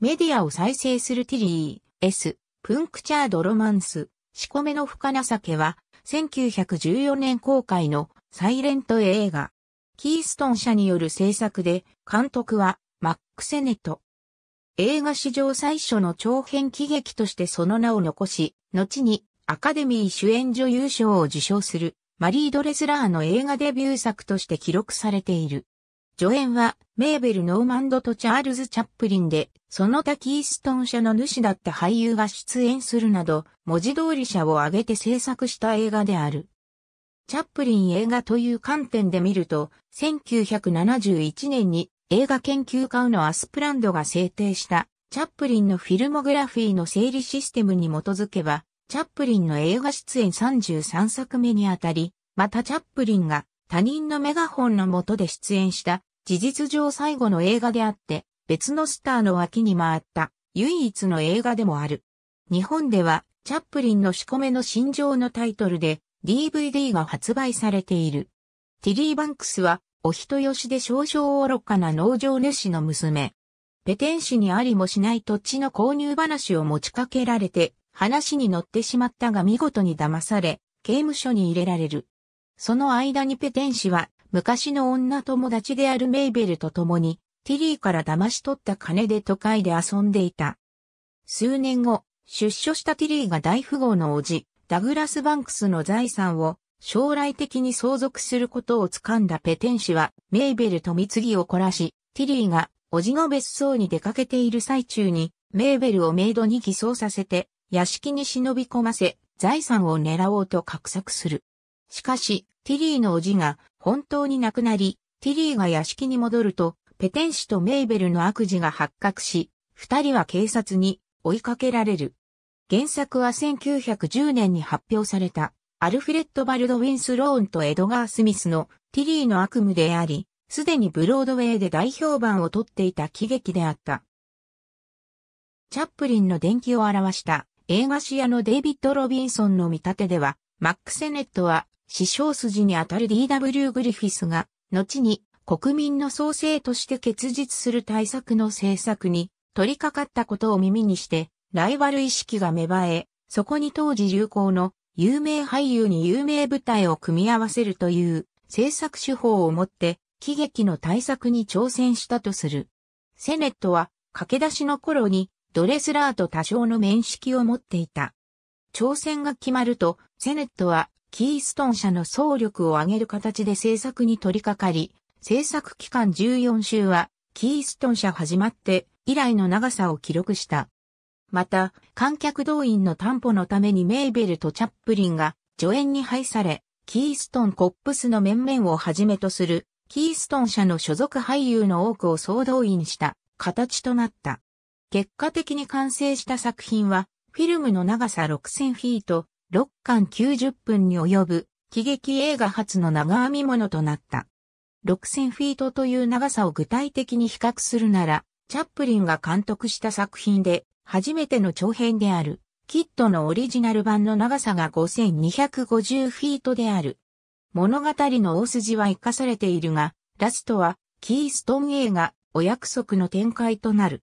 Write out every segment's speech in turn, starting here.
メディアを再生するティリー、S、プンクチャードロマンス、仕込めの深情けは、1914年公開のサイレント映画。キーストン社による制作で、監督はマック・セネット。映画史上最初の長編喜劇としてその名を残し、後にアカデミー主演女優賞を受賞するマリー・ドレスラーの映画デビュー作として記録されている。助演は、メーベル・ノーマンドとチャールズ・チャップリンで、その他キーストン社の主だった俳優が出演するなど、文字通り社を挙げて制作した映画である。チャップリン映画という観点で見ると、1971年に映画研究家のアスプランドが制定したチャップリンのフィルモグラフィーの整理システムに基づけば、チャップリンの映画出演33作目にあたり、またチャップリンが他人のメガホンの下で出演した事実上最後の映画であって、別のスターの脇に回った唯一の映画でもある。日本ではチャップリンの仕込めの心情のタイトルで DVD が発売されている。ティリー・バンクスはお人よしで少々愚かな農場主の娘。ペテン氏にありもしない土地の購入話を持ちかけられて話に乗ってしまったが見事に騙され刑務所に入れられる。その間にペテン氏は昔の女友達であるメイベルと共に、ティリーから騙し取った金で都会で遊んでいた。数年後、出所したティリーが大富豪の叔父、ダグラス・バンクスの財産を将来的に相続することを掴んだペテン氏は、メイベルと貢ぎを凝らし、ティリーが叔父の別荘に出かけている最中に、メイベルをメイドに偽装させて、屋敷に忍び込ませ、財産を狙おうと画策する。しかし、ティリーの叔父が本当に亡くなり、ティリーが屋敷に戻ると、ペテン氏とメイベルの悪事が発覚し、二人は警察に追いかけられる。原作は1910年に発表された、アルフレッド・バルド・ウィンス・ローンとエドガー・スミスのティリーの悪夢であり、すでにブロードウェイで大評判を取っていた喜劇であった。チャップリンの伝記を表した映画視野のデイビッド・ロビンソンの見立てでは、マック・セネットは師匠筋にあたる D.W. グリフィスが、後に国民の創生として結実する対策の政策に取り掛かったことを耳にして、ライバル意識が芽生え、そこに当時流行の有名俳優に有名舞台を組み合わせるという制作手法をもって喜劇の対策に挑戦したとする。セネットは駆け出しの頃にドレスラーと多少の面識を持っていた。挑戦が決まるとセネットはキーストン社の総力を挙げる形で制作に取り掛かり、制作期間14週は、キーストン社始まって以来の長さを記録した。また、観客動員の担保のためにメイベルとチャップリンが助演に配され、キーストンコップスの面々をはじめとする、キーストン社の所属俳優の多くを総動員した形となった。結果的に完成した作品は、フィルムの長さ6000フィート、6巻90分に及ぶ喜劇映画初の長編み物となった。6000フィートという長さを具体的に比較するなら、チャップリンが監督した作品で初めての長編である、キッドのオリジナル版の長さが5250フィートである。物語の大筋は生かされているが、ラストはキーストン映画お約束の展開となる。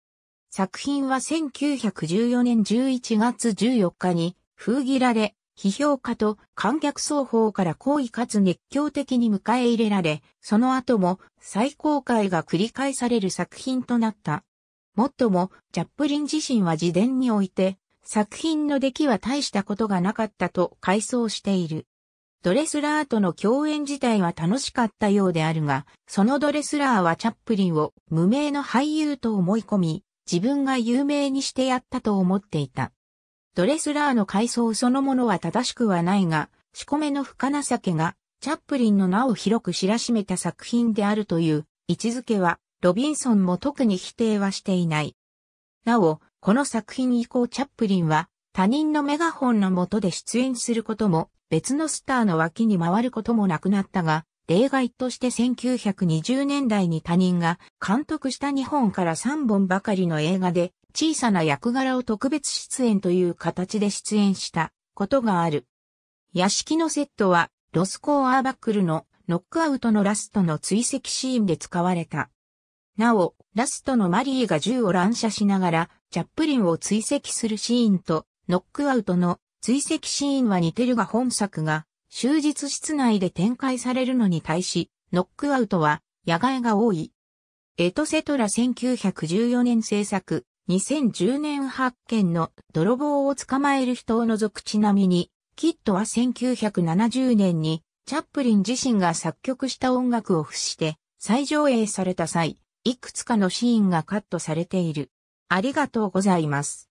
作品は1914年11月14日に封切られ、批評家と観客双方から好意かつ熱狂的に迎え入れられ、その後も再公開が繰り返される作品となった。もっとも、チャップリン自身は自伝において、作品の出来は大したことがなかったと回想している。ドレスラーとの共演自体は楽しかったようであるが、そのドレスラーはチャップリンを無名の俳優と思い込み、自分が有名にしてやったと思っていた。ドレスラーの階層そのものは正しくはないが、仕込めの深情けが、チャップリンの名を広く知らしめた作品であるという位置づけは、ロビンソンも特に否定はしていない。なお、この作品以降チャップリンは、他人のメガホンの下で出演することも、別のスターの脇に回ることもなくなったが、例外として1920年代に他人が監督した日本から3本ばかりの映画で小さな役柄を特別出演という形で出演したことがある。屋敷のセットは、ロスコー・アーバックルのノックアウトのラストの追跡シーンで使われた。なお、ラストのマリーが銃を乱射しながら、チャップリンを追跡するシーンと、ノックアウトの追跡シーンは似てるが本作が、終日室内で展開されるのに対し、ノックアウトは野外が多い。エトセトラ1914年制作、2010年発見の泥棒を捕まえる人を除くちなみに、キッドは1970年にチャップリン自身が作曲した音楽を付して再上映された際、いくつかのシーンがカットされている。ありがとうございます。